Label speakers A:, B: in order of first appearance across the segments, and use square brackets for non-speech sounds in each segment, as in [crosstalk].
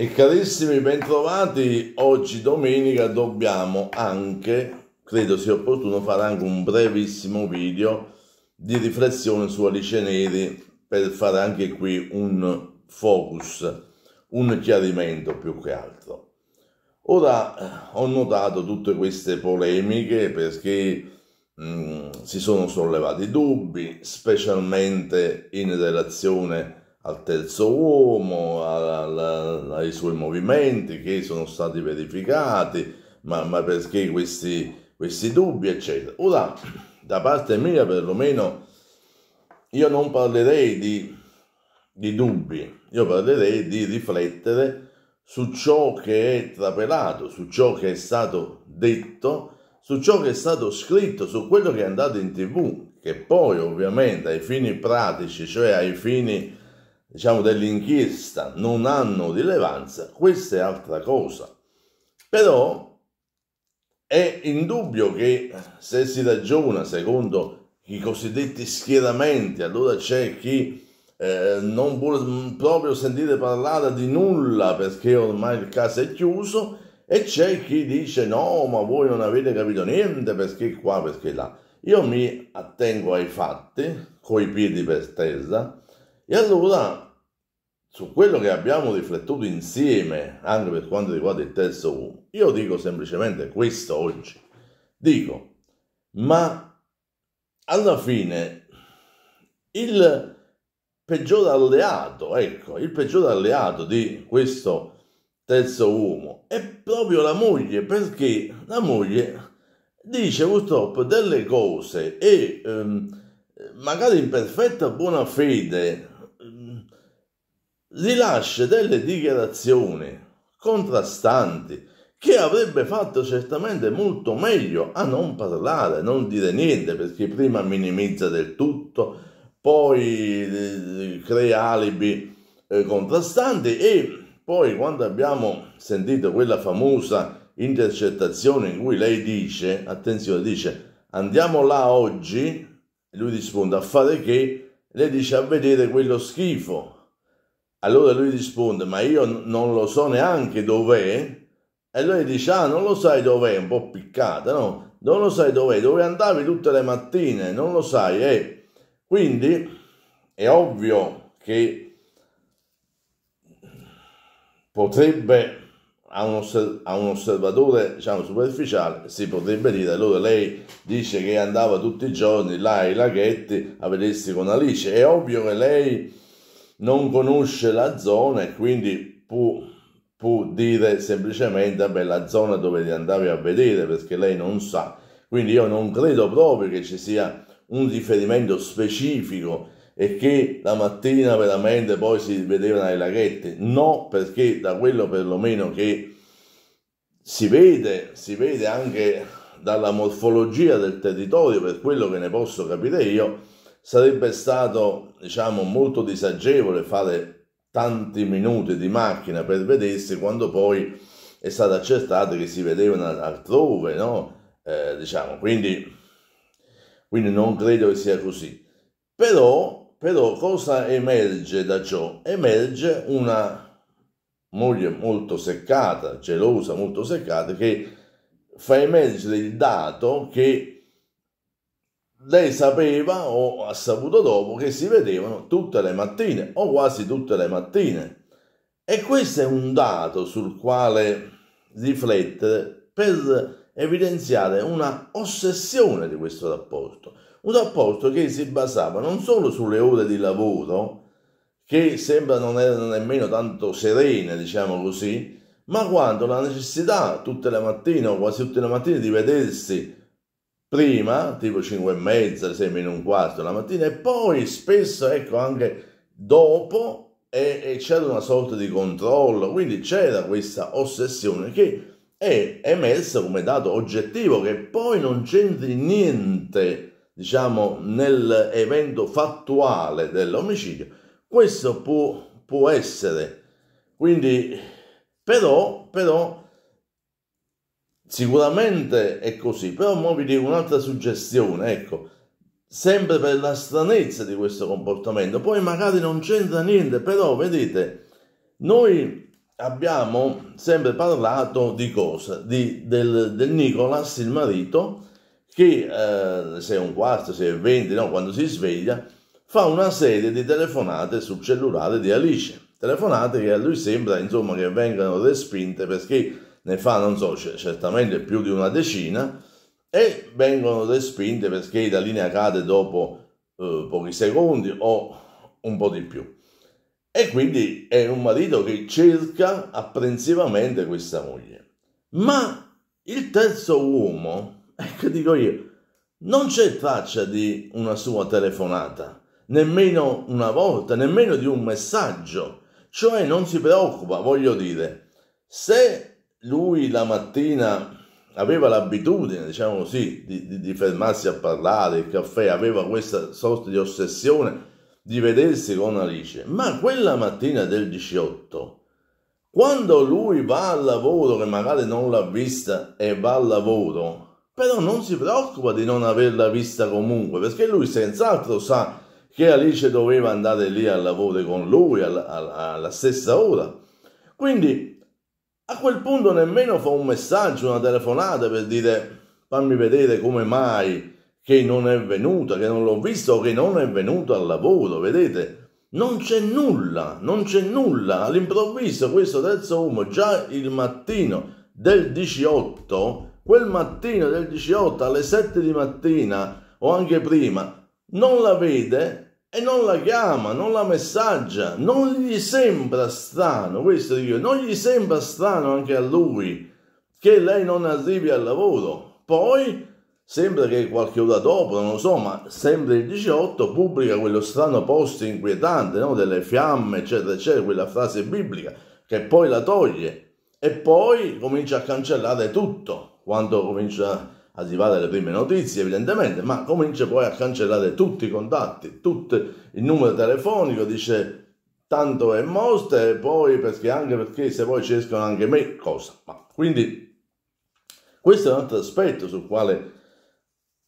A: E carissimi, bentrovati. Oggi domenica dobbiamo anche, credo sia opportuno, fare anche un brevissimo video di riflessione su Alice Neri per fare anche qui un focus, un chiarimento più che altro. Ora ho notato tutte queste polemiche perché mh, mm, si sono sollevati dubbi, specialmente in relazione a al terzo uomo, al, al, ai suoi movimenti che sono stati verificati, ma, ma perché questi, questi dubbi, eccetera. Ora, da parte mia perlomeno, io non parlerei di, di dubbi, io parlerei di riflettere su ciò che è trapelato, su ciò che è stato detto, su ciò che è stato scritto, su quello che è andato in tv, che poi ovviamente ai fini pratici, cioè ai fini diciamo, dell'inchiesta non hanno rilevanza, questa è altra cosa. Però è indubbio che se si ragiona secondo i cosiddetti schieramenti, allora c'è chi eh, non vuole proprio sentire parlare di nulla perché ormai il caso è chiuso e c'è chi dice no, ma voi non avete capito niente perché qua, perché là. Io mi attengo ai fatti, coi piedi per terra, e allora, su quello che abbiamo riflettuto insieme, anche per quanto riguarda il terzo uomo, io dico semplicemente questo oggi. Dico, ma alla fine il peggior alleato, ecco, il peggior alleato di questo terzo uomo è proprio la moglie, perché la moglie dice purtroppo delle cose e ehm, magari in perfetta buona fede rilascia delle dichiarazioni contrastanti che avrebbe fatto certamente molto meglio a non parlare, non dire niente, perché prima minimizza del tutto, poi eh, crea alibi eh, contrastanti e poi quando abbiamo sentito quella famosa intercettazione in cui lei dice, attenzione, dice andiamo là oggi, lui risponde a fare che, lei dice a vedere quello schifo, allora lui risponde, ma io non lo so neanche dov'è. E lui dice, ah, non lo sai dov'è, un po' piccata, no? Non lo sai dov'è, dove andavi tutte le mattine, non lo sai, eh. Quindi è ovvio che potrebbe a un, osservatore diciamo superficiale si potrebbe dire allora lei dice che andava tutti i giorni là ai laghetti a vedersi con Alice è ovvio che lei non conosce la zona e quindi può, può dire semplicemente beh, la zona dove andavi a vedere perché lei non sa. Quindi io non credo proprio che ci sia un riferimento specifico e che la mattina veramente poi si vedevano le laghette. No, perché da quello perlomeno che si vede, si vede anche dalla morfologia del territorio, per quello che ne posso capire io, Sarebbe stato, diciamo, molto disagevole fare tanti minuti di macchina per vedersi quando poi è stato accertato che si vedevano altrove, no? Eh, diciamo, quindi, quindi non credo che sia così. Però, però cosa emerge da ciò? Emerge una moglie molto seccata, gelosa, molto seccata, che fa emergere il dato che lei sapeva o ha saputo dopo che si vedevano tutte le mattine o quasi tutte le mattine. E questo è un dato sul quale riflettere per evidenziare una ossessione di questo rapporto. Un rapporto che si basava non solo sulle ore di lavoro, che sembra non erano nemmeno tanto serene, diciamo così, ma quanto la necessità tutte le mattine o quasi tutte le mattine di vedersi prima, tipo 5 e mezza, 6 meno un quarto la mattina, e poi spesso, ecco, anche dopo e, e c'era una sorta di controllo, quindi c'era questa ossessione che è emersa come dato oggettivo che poi non c'entri niente, diciamo, nell'evento fattuale dell'omicidio. Questo può, può essere, quindi, però, però sicuramente è così, però ora vi dico un'altra suggestione, ecco, sempre per la stranezza di questo comportamento, poi magari non c'entra niente, però vedete, noi abbiamo sempre parlato di cosa? Di, del, del Nicolas, il marito, che eh, se è un quarto, se è venti, no, quando si sveglia, fa una serie di telefonate sul cellulare di Alice. Telefonate che a lui sembra, insomma, che vengano respinte perché ne fa, non so, certamente più di una decina, e vengono respinte perché la linea cade dopo eh, pochi secondi o un po' di più. E quindi è un marito che cerca apprensivamente questa moglie. Ma il terzo uomo, [laughs] ecco dico io, non c'è traccia di una sua telefonata, nemmeno una volta, nemmeno di un messaggio. Cioè non si preoccupa, voglio dire, se lui la mattina aveva l'abitudine, diciamo così, di, di, di, fermarsi a parlare, il caffè, aveva questa sorta di ossessione di vedersi con Alice. Ma quella mattina del 18, quando lui va al lavoro, che magari non l'ha vista e va al lavoro, però non si preoccupa di non averla vista comunque, perché lui senz'altro sa che Alice doveva andare lì al lavoro con lui alla, alla, alla stessa ora. Quindi a quel punto nemmeno fa un messaggio, una telefonata per dire fammi vedere come mai che non è venuta, che non l'ho visto, che non è venuto al lavoro, vedete? Non c'è nulla, non c'è nulla. All'improvviso questo terzo uomo, già il mattino del 18, quel mattino del 18 alle 7 di mattina o anche prima, non la vede e non la chiama, non la messaggia, non gli sembra strano, questo dico, non gli sembra strano anche a lui che lei non arrivi al lavoro. Poi sembra che qualche ora dopo, non lo so, ma sempre il 18 pubblica quello strano post inquietante, no? delle fiamme, eccetera, eccetera, quella frase biblica, che poi la toglie e poi comincia a cancellare tutto quando comincia a arrivare alle prime notizie evidentemente, ma comincia poi a cancellare tutti i contatti, tutto il numero telefonico, dice tanto è mosta e poi perché anche perché se poi ci escono anche me cosa. Ma quindi questo è un altro aspetto sul quale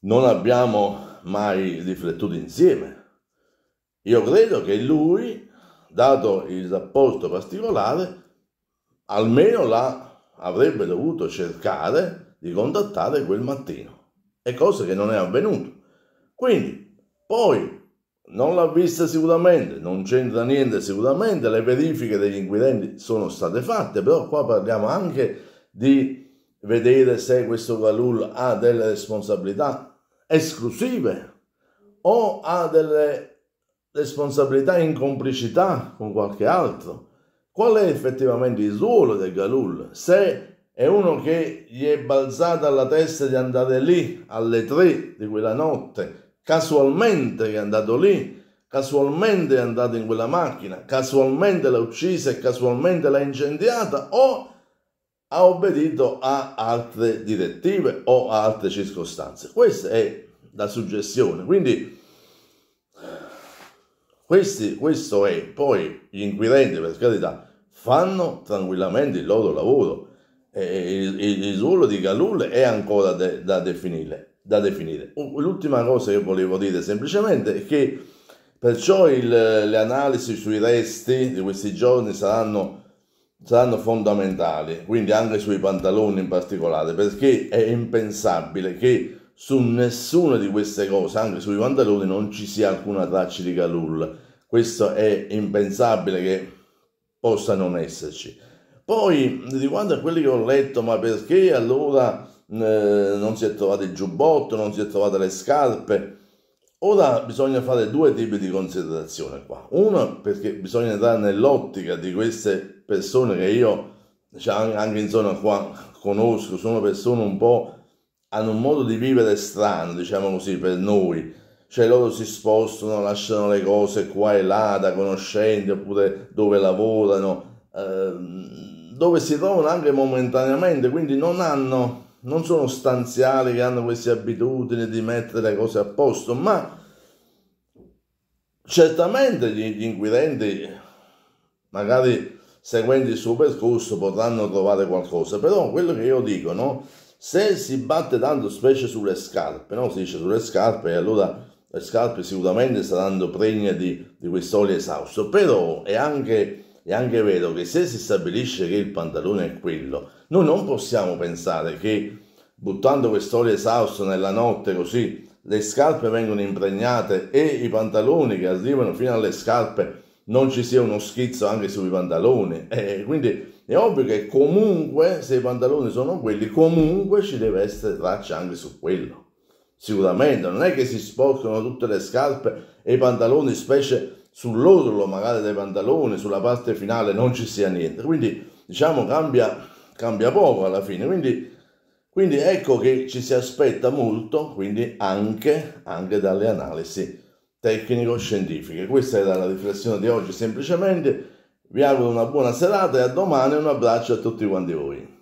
A: non abbiamo mai riflettuto insieme. Io credo che lui, dato il rapporto particolare, almeno la avrebbe dovuto cercare di contattare quel mattino. E cosa che non è avvenuto. Quindi, poi non l'ha vista sicuramente, non c'entra niente sicuramente, le verifiche degli inquirenti sono state fatte, però qua parliamo anche di vedere se questo Galul ha delle responsabilità esclusive o ha delle responsabilità in complicità con qualche altro. Qual è effettivamente il ruolo del Galul? Se è uno che gli è balzata alla testa di andare lì alle tre di quella notte, casualmente è andato lì, casualmente è andato in quella macchina, casualmente l'ha uccisa e casualmente l'ha incendiata o ha obbedito a altre direttive o a altre circostanze. Questa è la suggestione. Quindi questi, questo è. Poi gli inquirenti, per carità, fanno tranquillamente il loro lavoro il, ruolo di Galul è ancora de, da definire. Da definire. L'ultima cosa che volevo dire semplicemente è che perciò il, le analisi sui resti di questi giorni saranno, saranno fondamentali, quindi anche sui pantaloni in particolare, perché è impensabile che su nessuna di queste cose, anche sui pantaloni, non ci sia alcuna traccia di Galul. Questo è impensabile che possa non esserci. Poi riguardo a quelli che ho letto, ma perché allora eh, non si è trovato il giubbotto, non si è trovate le scarpe? Ora bisogna fare due tipi di considerazione qua. Uno perché bisogna entrare nell'ottica di queste persone che io cioè, anche in zona qua conosco, sono persone un po' hanno un modo di vivere strano, diciamo così, per noi. Cioè loro si spostano, lasciano le cose qua e là da conoscenti oppure dove lavorano. Ehm, dove si trovano anche momentaneamente, quindi non hanno non sono stanziali che hanno queste abitudini di mettere le cose a posto, ma certamente gli, gli inquirenti, magari seguendo il suo percorso, potranno trovare qualcosa. Però quello che io dico, no? se si batte tanto specie sulle scarpe, no? si dice sulle scarpe, allora le scarpe sicuramente saranno pregne di, di quest'olio esausto, però è anche è anche vero che se si stabilisce che il pantalone è quello, noi non possiamo pensare che buttando quest'olio esausto nella notte così le scarpe vengono impregnate e i pantaloni che arrivano fino alle scarpe non ci sia uno schizzo anche sui pantaloni. Eh, quindi è ovvio che comunque, se i pantaloni sono quelli, comunque ci deve essere traccia anche su quello. Sicuramente, non è che si sporcano tutte le scarpe e i pantaloni, specie sull'orlo magari dei pantaloni, sulla parte finale non ci sia niente. Quindi diciamo cambia, cambia poco alla fine. Quindi, quindi, ecco che ci si aspetta molto quindi anche, anche dalle analisi tecnico-scientifiche. Questa era la riflessione di oggi semplicemente. Vi auguro una buona serata e a domani un abbraccio a tutti quanti voi.